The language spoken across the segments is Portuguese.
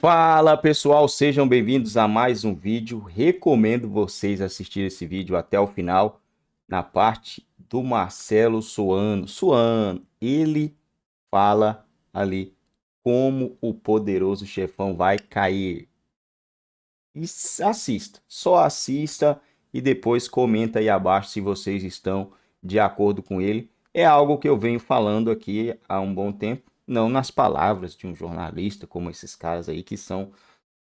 Fala pessoal, sejam bem-vindos a mais um vídeo. Recomendo vocês assistirem esse vídeo até o final, na parte do Marcelo Suano. Suano, ele fala ali como o poderoso chefão vai cair. E assista, só assista e depois comenta aí abaixo se vocês estão de acordo com ele. É algo que eu venho falando aqui há um bom tempo não nas palavras de um jornalista como esses caras aí que são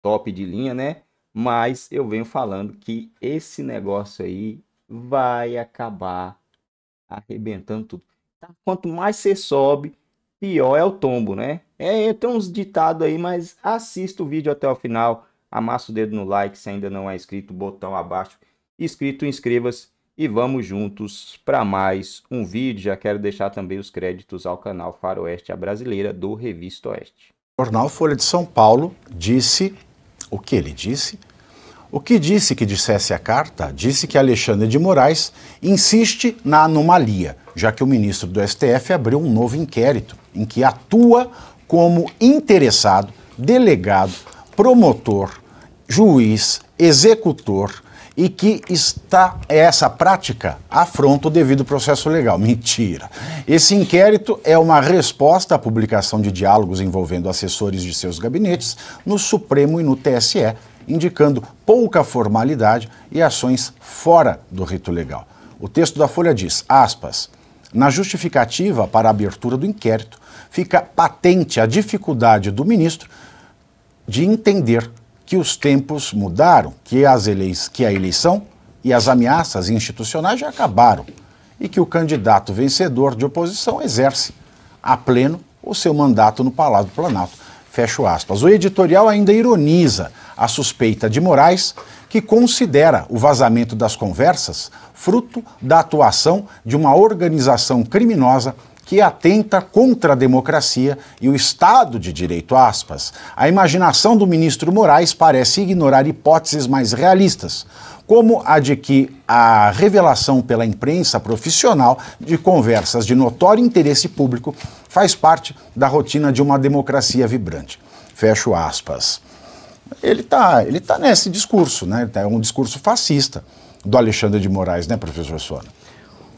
top de linha, né? Mas eu venho falando que esse negócio aí vai acabar arrebentando tudo. Tá? Quanto mais você sobe, pior é o tombo, né? É, tem uns ditados aí, mas assista o vídeo até o final. Amassa o dedo no like se ainda não é inscrito, botão abaixo. Inscrito, inscreva-se e vamos juntos para mais um vídeo. Já quero deixar também os créditos ao canal Faroeste a Brasileira do Revista Oeste. O jornal Folha de São Paulo disse o que ele disse. O que disse que dissesse a carta? Disse que Alexandre de Moraes insiste na anomalia, já que o ministro do STF abriu um novo inquérito em que atua como interessado, delegado, promotor, juiz, executor, e que está é essa prática afronta o devido processo legal. Mentira. Esse inquérito é uma resposta à publicação de diálogos envolvendo assessores de seus gabinetes no Supremo e no TSE, indicando pouca formalidade e ações fora do rito legal. O texto da Folha diz, aspas, na justificativa para a abertura do inquérito, fica patente a dificuldade do ministro de entender que os tempos mudaram, que, as eleis, que a eleição e as ameaças institucionais já acabaram e que o candidato vencedor de oposição exerce a pleno o seu mandato no Palácio do Planalto. Fecho aspas. O editorial ainda ironiza a suspeita de Moraes, que considera o vazamento das conversas fruto da atuação de uma organização criminosa que atenta contra a democracia e o Estado de Direito. Aspas. A imaginação do ministro Moraes parece ignorar hipóteses mais realistas, como a de que a revelação pela imprensa profissional de conversas de notório interesse público faz parte da rotina de uma democracia vibrante. Fecho aspas. Ele está ele tá nesse discurso, né? Tá, é um discurso fascista do Alexandre de Moraes, né, professor Sona?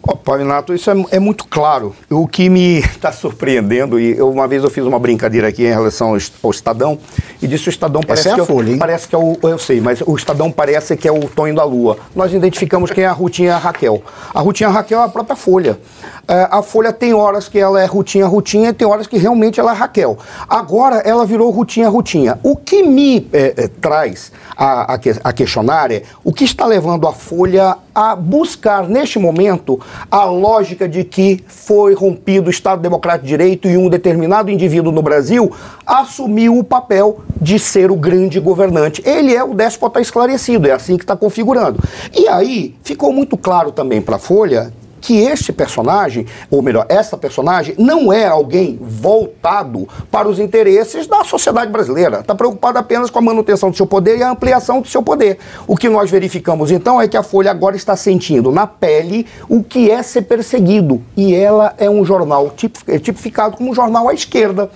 Oh, Renato, isso é, é, muito claro. O que me está surpreendendo, e eu, uma vez eu fiz uma brincadeira aqui em relação ao, ao Estadão, e disse o Estadão parece Essa é que a que folha, eu, parece que é o. Eu sei, mas o Estadão parece que é o Tonho da Lua. Nós identificamos quem é a Rutinha Raquel. A Rutinha Raquel é a própria Folha. É, a Folha tem horas que ela é Rutinha Rutinha e tem horas que realmente ela é Raquel. Agora ela virou Rutinha Rutinha. O que me é, é traz a, a, a questionar é o que está levando a Folha a buscar neste momento a lógica de que foi rompido o Estado Democrático de Direito e um determinado indivíduo no Brasil assumiu o papel de ser o grande governante. Ele é o déspota esclarecido, é assim que está configurando. E aí ficou muito claro também para a Folha que este personagem, ou melhor, essa personagem, não é alguém voltado para os interesses da sociedade brasileira. Está preocupada apenas com a manutenção do seu poder e a ampliação do seu poder. O que nós verificamos então é que a Folha agora está sentindo na pele o que é ser perseguido. E ela é um jornal tipificado como um jornal à esquerda.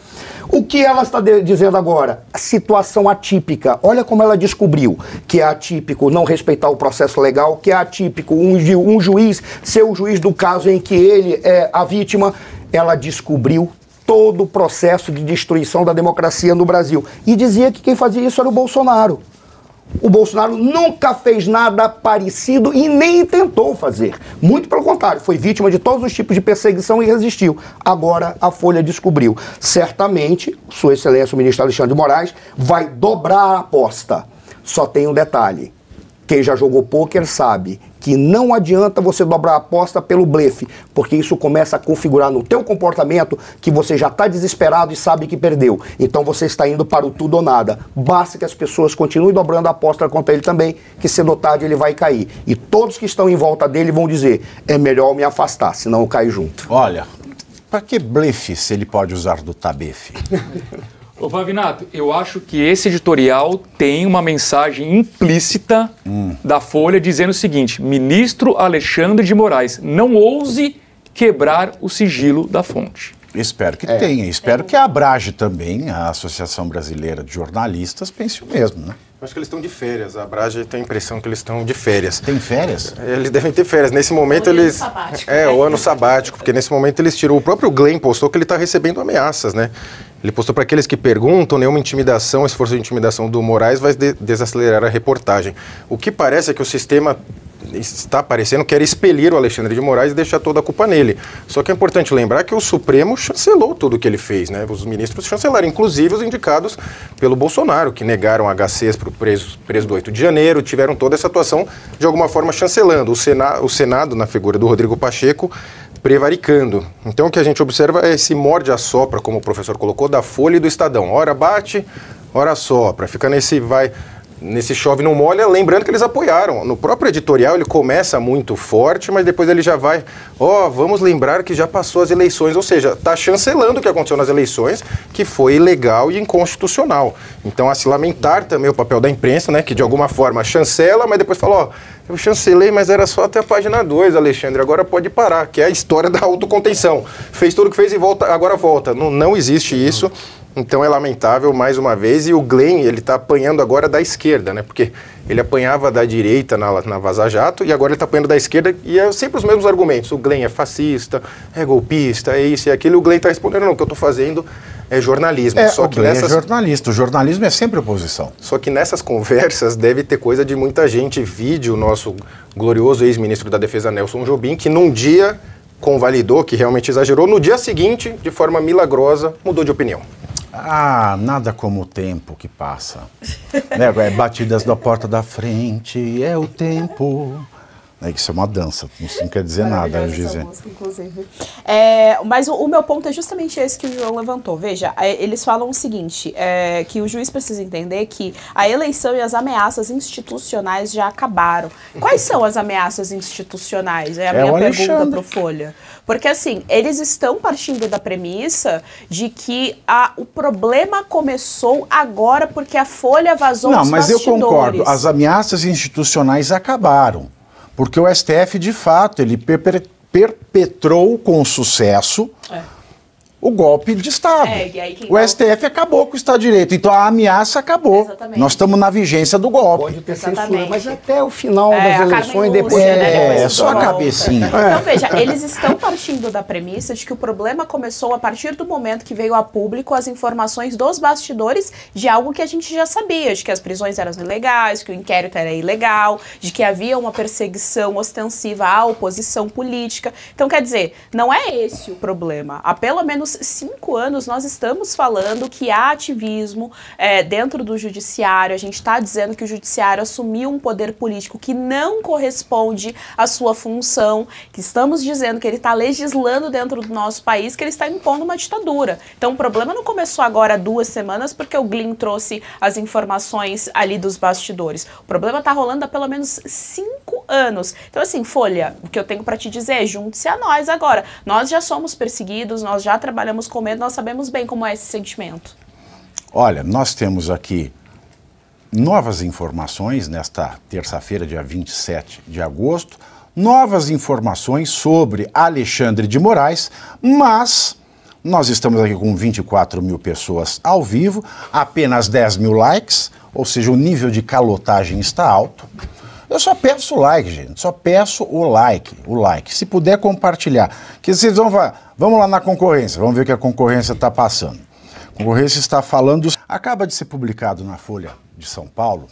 O que ela está dizendo agora? A situação atípica. Olha como ela descobriu que é atípico não respeitar o processo legal, que é atípico um, ju um juiz ser o juiz do caso em que ele é a vítima. Ela descobriu todo o processo de destruição da democracia no Brasil. E dizia que quem fazia isso era o Bolsonaro. O Bolsonaro nunca fez nada parecido e nem tentou fazer. Muito pelo contrário, foi vítima de todos os tipos de perseguição e resistiu. Agora a Folha descobriu. Certamente, Sua Excelência o ministro Alexandre de Moraes vai dobrar a aposta. Só tem um detalhe: quem já jogou pôquer sabe que não adianta você dobrar a aposta pelo blefe, porque isso começa a configurar no teu comportamento que você já está desesperado e sabe que perdeu. Então você está indo para o tudo ou nada. Basta que as pessoas continuem dobrando a aposta contra ele também, que cedo ou tarde ele vai cair. E todos que estão em volta dele vão dizer, é melhor me afastar, senão eu caio junto. Olha, para que blefe se ele pode usar do tabefe? Ô, Pavinato, eu acho que esse editorial tem uma mensagem implícita hum. da Folha dizendo o seguinte: ministro Alexandre de Moraes, não ouse quebrar o sigilo da fonte. Espero que é. tenha, espero é. que a Abrage também, a Associação Brasileira de Jornalistas, pense o mesmo, né? Acho que eles estão de férias. A Brage tem a impressão que eles estão de férias. Tem férias? Eles devem ter férias. Nesse momento o eles. Ano sabático, é, o ano sabático, porque nesse momento eles tiram. O próprio Glenn postou que ele está recebendo ameaças, né? Ele postou para aqueles que perguntam, nenhuma intimidação, esforço de intimidação do Moraes vai de desacelerar a reportagem. O que parece é que o sistema está parecendo, quer expelir o Alexandre de Moraes e deixar toda a culpa nele. Só que é importante lembrar que o Supremo chancelou tudo o que ele fez, né? Os ministros chancelaram, inclusive os indicados pelo Bolsonaro, que negaram HCs para o preso, preso do 8 de janeiro, tiveram toda essa atuação de alguma forma chancelando. O, Sena, o Senado, na figura do Rodrigo Pacheco, prevaricando. Então o que a gente observa é esse morde-a-sopra, como o professor colocou, da Folha e do Estadão. Ora bate, ora sopra. Fica nesse vai nesse Chove Não Molha, lembrando que eles apoiaram. No próprio editorial ele começa muito forte, mas depois ele já vai, ó, oh, vamos lembrar que já passou as eleições, ou seja, está chancelando o que aconteceu nas eleições, que foi ilegal e inconstitucional. Então, a se lamentar também o papel da imprensa, né, que de alguma forma chancela, mas depois fala, ó, oh, eu chancelei, mas era só até a página 2, Alexandre, agora pode parar, que é a história da autocontenção. Fez tudo o que fez e volta, agora volta. Não, não existe isso. Então é lamentável mais uma vez e o Glenn ele está apanhando agora da esquerda, né? Porque ele apanhava da direita na, na Vaza Jato e agora ele está apanhando da esquerda e é sempre os mesmos argumentos. O Glenn é fascista, é golpista, é isso e é aquilo. E o Glenn está respondendo não, o que eu estou fazendo é jornalismo. É, só que é nessas... é jornalista, o jornalismo é sempre oposição. Só que nessas conversas deve ter coisa de muita gente. Vídeo o nosso glorioso ex-ministro da Defesa Nelson Jobim, que num dia convalidou, que realmente exagerou, no dia seguinte, de forma milagrosa, mudou de opinião. Ah, nada como o tempo que passa. né? É batidas da porta da frente, é o tempo. É, isso é uma dança, isso não quer dizer nada, Gisele. inclusive. É, mas o, o, meu ponto é justamente esse que o João levantou. Veja, é, eles falam o seguinte, é, que o juiz precisa entender que a eleição e as ameaças institucionais já acabaram. Quais são as ameaças institucionais? É a é minha pergunta para o Folha. Porque assim, eles estão partindo da premissa de que a, o problema começou agora porque a Folha vazou Não, mas eu concordo. As ameaças institucionais acabaram. Porque o STF, de fato, ele perpetrou com sucesso. É o golpe de Estado. É, o tá STF acabou com o Estado de Direito, então a ameaça acabou. Exatamente. Nós estamos na vigência do golpe. Pode ter Exatamente. censura, mas até o final é, das eleições, né, depois... É, né? é só a cabecinha. Então, é. veja, eles estão partindo da premissa de que o problema começou a partir do momento que veio a público as informações dos bastidores de algo que a gente já sabia, de que as prisões eram ilegais, que o inquérito era ilegal, de que havia uma perseguição ostensiva à oposição política. Então, quer dizer, não é esse o problema. Há pelo menos últimos cinco anos nós estamos falando que há ativismo é, dentro do judiciário, a gente está dizendo que o judiciário assumiu um poder político que não corresponde à sua função, que estamos dizendo que ele está legislando dentro do nosso país, que ele está impondo uma ditadura. Então o problema não começou agora há duas semanas porque o Glim trouxe as informações ali dos bastidores. O problema está rolando há pelo menos cinco anos. Então, assim, Folha, o que eu tenho para te dizer é junte-se a nós agora. Nós já somos perseguidos, nós já trabalhamos com medo, nós sabemos bem como é esse sentimento. Olha, nós temos aqui novas informações nesta terça-feira, dia 27 de agosto, novas informações sobre Alexandre de Moraes, mas nós estamos aqui com 24 mil pessoas ao vivo, apenas 10 mil likes, ou seja, o nível de calotagem está alto. Eu só peço o like, gente. Só peço o like, o like. Se puder compartilhar. Que vocês vão vamos lá na concorrência, vamos ver o que a concorrência está passando. A concorrência está falando. Acaba de ser publicado na Folha de São Paulo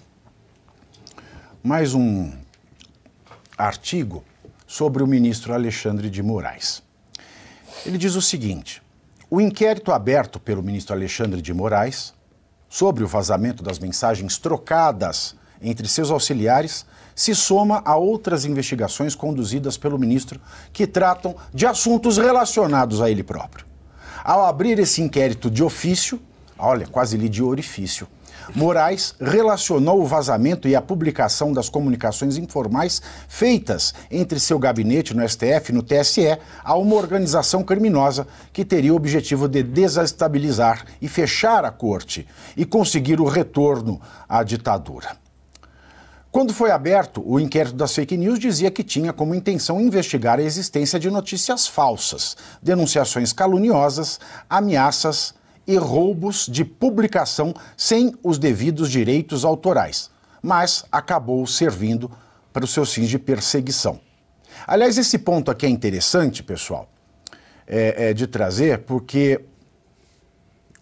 mais um artigo sobre o ministro Alexandre de Moraes. Ele diz o seguinte: o inquérito aberto pelo ministro Alexandre de Moraes sobre o vazamento das mensagens trocadas entre seus auxiliares se soma a outras investigações conduzidas pelo ministro que tratam de assuntos relacionados a ele próprio. Ao abrir esse inquérito de ofício, olha, quase li de orifício, Moraes relacionou o vazamento e a publicação das comunicações informais feitas entre seu gabinete no STF e no TSE a uma organização criminosa que teria o objetivo de desestabilizar e fechar a corte e conseguir o retorno à ditadura. Quando foi aberto, o inquérito das fake news dizia que tinha como intenção investigar a existência de notícias falsas, denunciações caluniosas, ameaças e roubos de publicação sem os devidos direitos autorais, mas acabou servindo para os seus fins de perseguição. Aliás, esse ponto aqui é interessante, pessoal, é, é de trazer, porque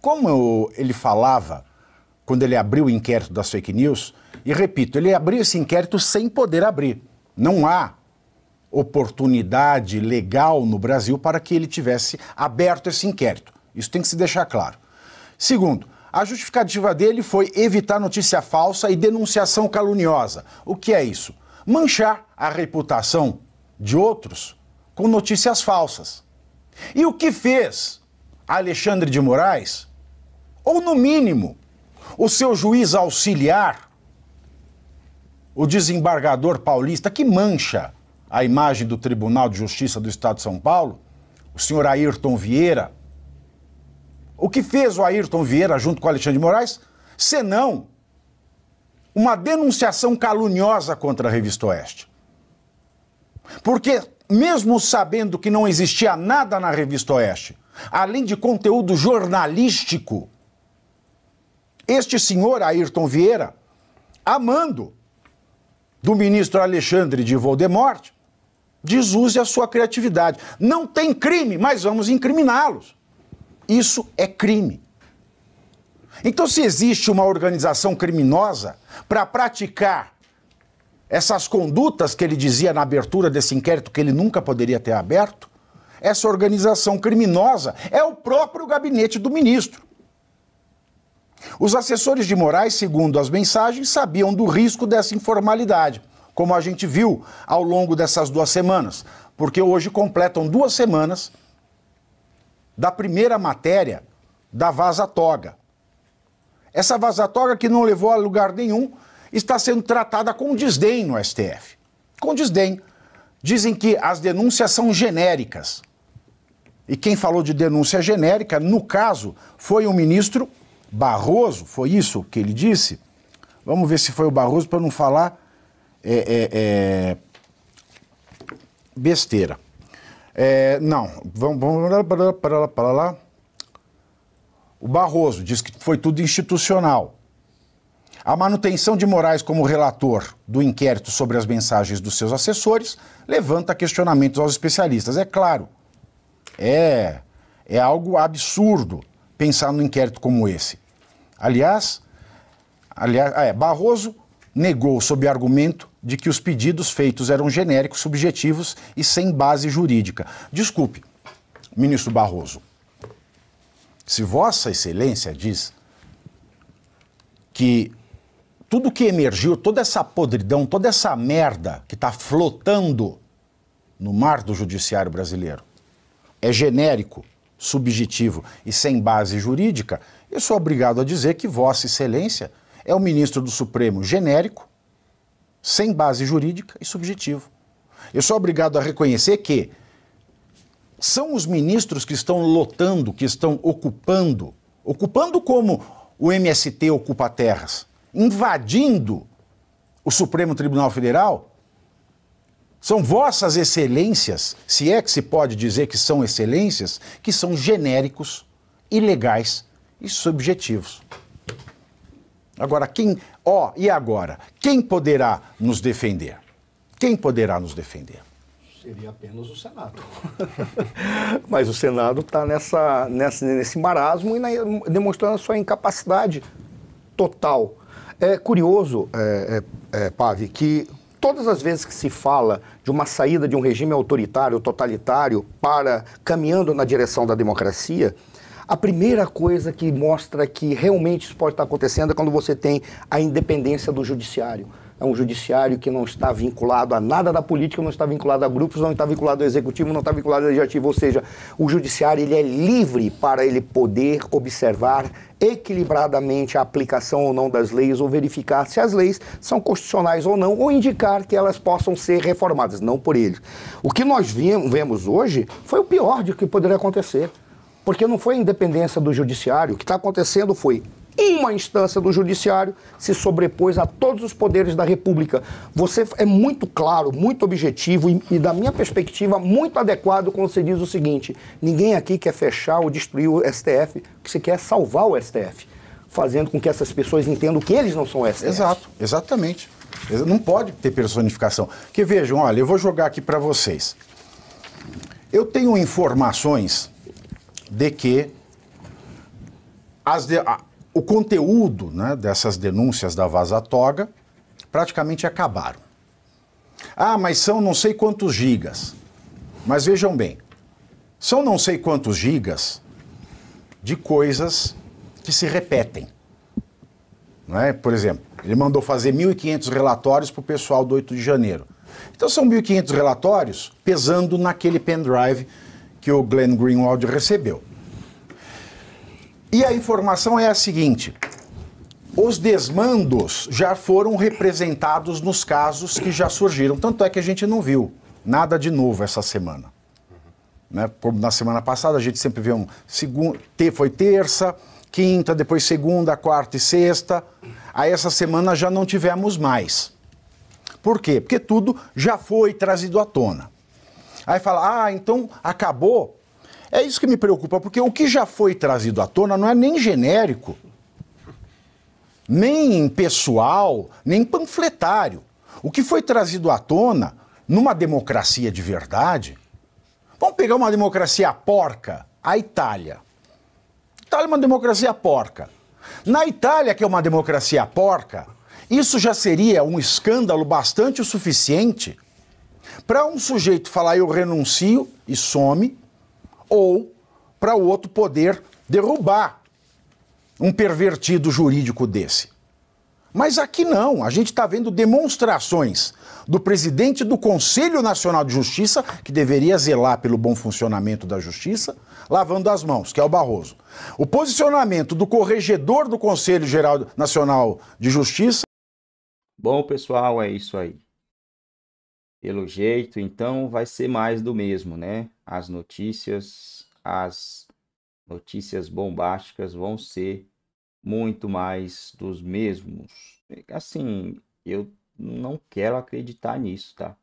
como ele falava quando ele abriu o inquérito das fake news e repito, ele abriu esse inquérito sem poder abrir. Não há oportunidade legal no Brasil para que ele tivesse aberto esse inquérito. Isso tem que se deixar claro. Segundo, a justificativa dele foi evitar notícia falsa e denunciação caluniosa. O que é isso? Manchar a reputação de outros com notícias falsas. E o que fez Alexandre de Moraes? Ou, no mínimo, o seu juiz auxiliar o desembargador paulista que mancha a imagem do Tribunal de Justiça do Estado de São Paulo, o senhor Ayrton Vieira. O que fez o Ayrton Vieira junto com Alexandre de Moraes, senão uma denunciação caluniosa contra a Revista Oeste. Porque, mesmo sabendo que não existia nada na Revista Oeste, além de conteúdo jornalístico, este senhor Ayrton Vieira, amando do ministro Alexandre de Voldemort, desuse a sua criatividade. Não tem crime, mas vamos incriminá-los. Isso é crime. Então, se existe uma organização criminosa para praticar essas condutas que ele dizia na abertura desse inquérito que ele nunca poderia ter aberto, essa organização criminosa é o próprio gabinete do ministro. Os assessores de Moraes, segundo as mensagens, sabiam do risco dessa informalidade, como a gente viu ao longo dessas duas semanas, porque hoje completam duas semanas da primeira matéria da vaza-toga. Essa vaza-toga, que não levou a lugar nenhum, está sendo tratada com desdém no STF. Com desdém. Dizem que as denúncias são genéricas. E quem falou de denúncia genérica, no caso, foi o ministro Barroso, foi isso que ele disse? Vamos ver se foi o Barroso para não falar é, é, é besteira. É, não, vamos, vamos para lá, para lá. O Barroso diz que foi tudo institucional. A manutenção de Moraes como relator do inquérito sobre as mensagens dos seus assessores levanta questionamentos aos especialistas. É claro, é, é algo absurdo pensar num inquérito como esse. Aliás, aliás ah, é, Barroso negou sob argumento de que os pedidos feitos eram genéricos, subjetivos e sem base jurídica. Desculpe, ministro Barroso, se Vossa Excelência diz que tudo que emergiu, toda essa podridão, toda essa merda que está flotando no mar do judiciário brasileiro é genérico, subjetivo e sem base jurídica, eu sou obrigado a dizer que Vossa Excelência é o ministro do Supremo genérico, sem base jurídica e subjetivo. Eu sou obrigado a reconhecer que são os ministros que estão lotando, que estão ocupando, ocupando como o MST ocupa terras, invadindo o Supremo Tribunal Federal são vossas excelências, se é que se pode dizer que são excelências, que são genéricos, ilegais e subjetivos. Agora, quem. Ó, oh, e agora? Quem poderá nos defender? Quem poderá nos defender? Seria apenas o Senado. Mas o Senado está nessa, nessa, nesse marasmo e na, demonstrando a sua incapacidade total. É curioso, é, é, é Pave, que Todas as vezes que se fala de uma saída de um regime autoritário, totalitário, para caminhando na direção da democracia, a primeira coisa que mostra que realmente isso pode estar acontecendo é quando você tem a independência do judiciário é um judiciário que não está vinculado a nada da política, não está vinculado a grupos, não está vinculado ao executivo, não está vinculado ao legislativo, ou seja, o judiciário ele é livre para ele poder observar equilibradamente a aplicação ou não das leis ou verificar se as leis são constitucionais ou não ou indicar que elas possam ser reformadas, não por ele. O que nós vemos hoje foi o pior de que poderia acontecer. Porque não foi a independência do judiciário. O que está acontecendo foi uma instância do judiciário se sobrepôs a todos os poderes da República. Você é muito claro, muito objetivo e, e, da minha perspectiva, muito adequado quando você diz o seguinte: ninguém aqui quer fechar ou destruir o STF, o que se quer é salvar o STF, fazendo com que essas pessoas entendam que eles não são STF. Exato, exatamente. Não pode ter personificação. Que vejam, olha, eu vou jogar aqui para vocês. Eu tenho informações de que as de, o conteúdo né, dessas denúncias da Vaza Toga praticamente acabaram. Ah, mas são não sei quantos gigas. Mas vejam bem, são não sei quantos gigas de coisas que se repetem. Não é? Por exemplo, ele mandou fazer 1.500 relatórios para o pessoal do 8 de janeiro. Então são 1.500 relatórios pesando naquele pendrive que o Glenn Greenwald recebeu. E a informação é a seguinte: os desmandos já foram representados nos casos que já surgiram. Tanto é que a gente não viu nada de novo essa semana. Né? Como na semana passada, a gente sempre viu um. segundo foi terça, quinta, depois segunda, quarta e sexta. Aí essa semana já não tivemos mais. Por quê? Porque tudo já foi trazido à tona. Aí fala, ah, então acabou é isso que me preocupa, porque o que já foi trazido à tona não é nem genérico, nem pessoal, nem panfletário. O que foi trazido à tona numa democracia de verdade. Vamos pegar uma democracia porca, a Itália. Itália é uma democracia porca. Na Itália, que é uma democracia porca, isso já seria um escândalo bastante o suficiente para um sujeito falar eu renuncio e some ou para o outro poder derrubar um pervertido jurídico desse. Mas aqui não, a gente está vendo demonstrações do presidente do Conselho Nacional de Justiça, que deveria zelar pelo bom funcionamento da justiça, lavando as mãos, que é o Barroso. O posicionamento do corregedor do Conselho Geral Nacional de Justiça. Bom, pessoal, é isso aí pelo jeito, então vai ser mais do mesmo, né? As notícias, as notícias bombásticas vão ser muito mais dos mesmos. Assim, eu não quero acreditar nisso, tá?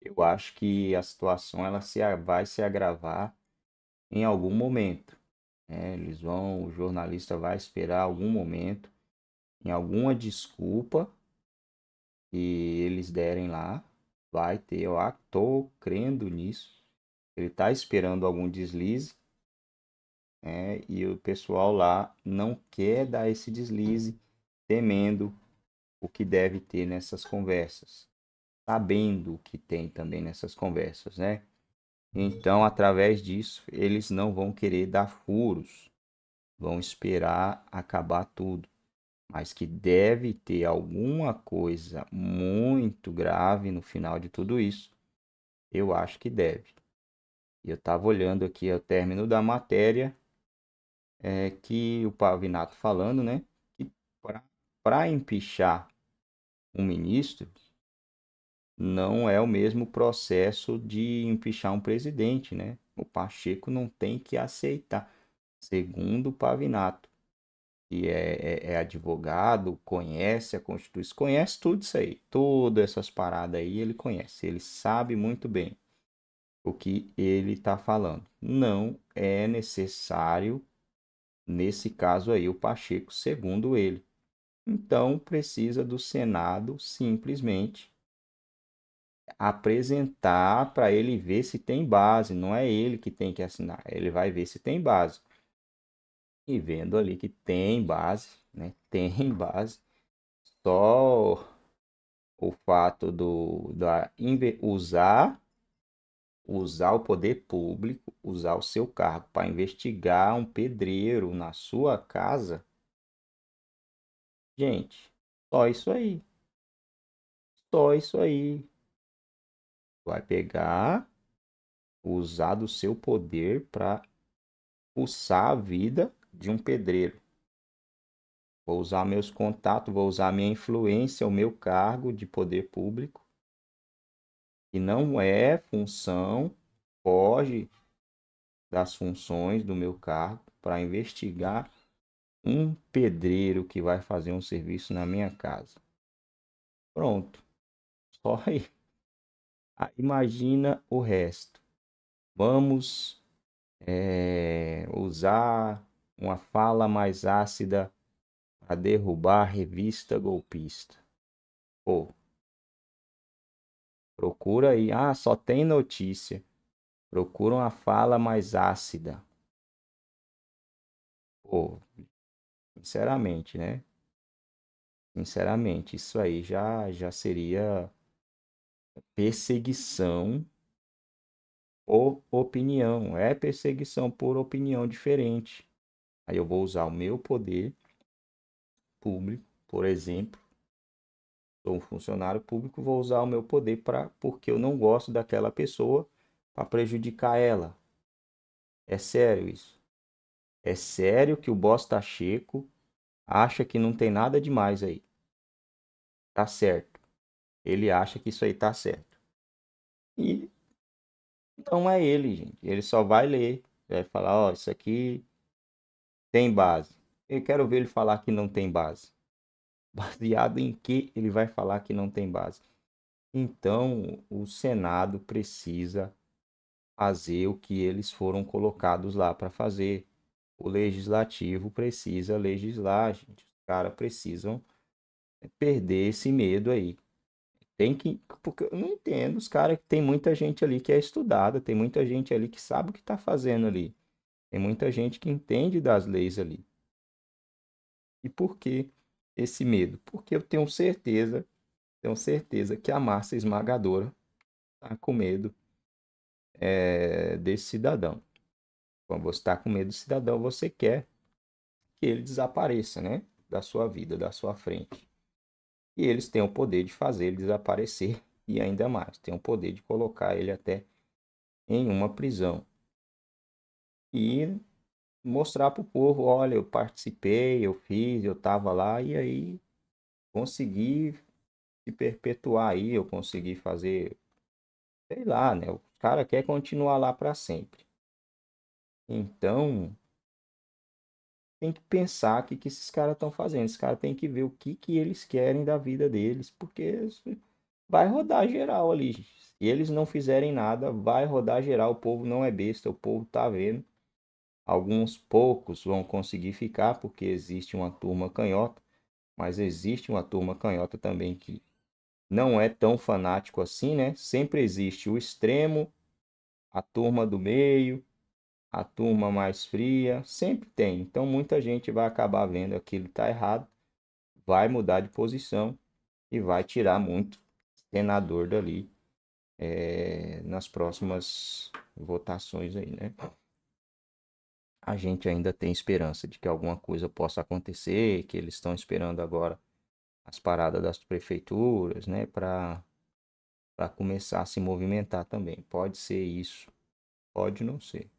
Eu acho que a situação ela se, vai se agravar em algum momento. Né? Eles vão, o jornalista vai esperar algum momento, em alguma desculpa que eles derem lá, vai ter. Eu estou crendo nisso. Ele está esperando algum deslize. Né? E o pessoal lá não quer dar esse deslize, temendo o que deve ter nessas conversas. Sabendo o que tem também nessas conversas, né? Então, através disso, eles não vão querer dar furos. Vão esperar acabar tudo mas que deve ter alguma coisa muito grave no final de tudo isso, eu acho que deve. Eu estava olhando aqui o término da matéria é, que o Pavinato falando, né? Que para empichar um ministro não é o mesmo processo de empichar um presidente, né? O Pacheco não tem que aceitar, segundo o Pavinato que é, é, é, advogado, conhece a Constituição, conhece tudo isso aí, todas essas paradas aí ele conhece, ele sabe muito bem o que ele está falando. Não é necessário, nesse caso aí, o Pacheco, segundo ele. Então, precisa do Senado simplesmente apresentar para ele ver se tem base. Não é ele que tem que assinar, ele vai ver se tem base e vendo ali que tem base, né? Tem base. Só o fato do da usar usar o poder público, usar o seu cargo para investigar um pedreiro na sua casa. Gente, só isso aí. Só isso aí. Vai pegar, usar do seu poder para pulsar a vida de um pedreiro. Vou usar meus contatos, vou usar minha influência, o meu cargo de poder público, que não é função, foge das funções do meu cargo, para investigar um pedreiro que vai fazer um serviço na minha casa. Pronto. Só aí. Ah, imagina o resto. Vamos é, usar uma fala mais ácida para derrubar a revista golpista. Pô, procura aí. Ah, só tem notícia. Procura uma fala mais ácida. Pô, sinceramente, né? Sinceramente, isso aí já, já seria perseguição por opinião. É perseguição por opinião diferente. Aí eu vou usar o meu poder público, por exemplo. Sou um funcionário público, vou usar o meu poder para porque eu não gosto daquela pessoa para prejudicar ela. É sério isso. É sério que o bosta tá checo acha que não tem nada demais aí. Tá certo. Ele acha que isso aí tá certo. E então é ele, gente. Ele só vai ler, vai falar, ó, oh, isso aqui tem base. Eu quero ver ele falar que não tem base. Baseado em que ele vai falar que não tem base? Então, o Senado precisa fazer o que eles foram colocados lá para fazer. O legislativo precisa legislar, gente. Os caras precisam perder esse medo aí. Tem que. Porque eu não entendo, os caras. Tem muita gente ali que é estudada, tem muita gente ali que sabe o que está fazendo ali. Tem muita gente que entende das leis ali. E por que esse medo? Porque eu tenho certeza, tenho certeza que a massa esmagadora está com medo é, desse cidadão. Quando você está com medo do cidadão, você quer que ele desapareça, né? Da sua vida, da sua frente. E eles têm o poder de fazer ele desaparecer e ainda mais, têm o poder de colocar ele até em uma prisão e mostrar para o povo, olha, eu participei, eu fiz, eu estava lá, e aí consegui se perpetuar aí, eu consegui fazer, sei lá, né? O cara quer continuar lá para sempre. Então, tem que pensar o que, que esses caras estão fazendo. Esses caras têm que ver o que, que eles querem da vida deles, porque vai rodar geral ali. Se eles não fizerem nada, vai rodar geral. O povo não é besta, o povo tá vendo. Alguns poucos vão conseguir ficar porque existe uma turma canhota, mas existe uma turma canhota também que não é tão fanático assim, né? Sempre existe o extremo, a turma do meio, a turma mais fria, sempre tem. Então muita gente vai acabar vendo aquilo está errado, vai mudar de posição e vai tirar muito senador dali é, nas próximas votações aí, né? a gente ainda tem esperança de que alguma coisa possa acontecer, que eles estão esperando agora as paradas das prefeituras, né, para para começar a se movimentar também. Pode ser isso, pode não ser.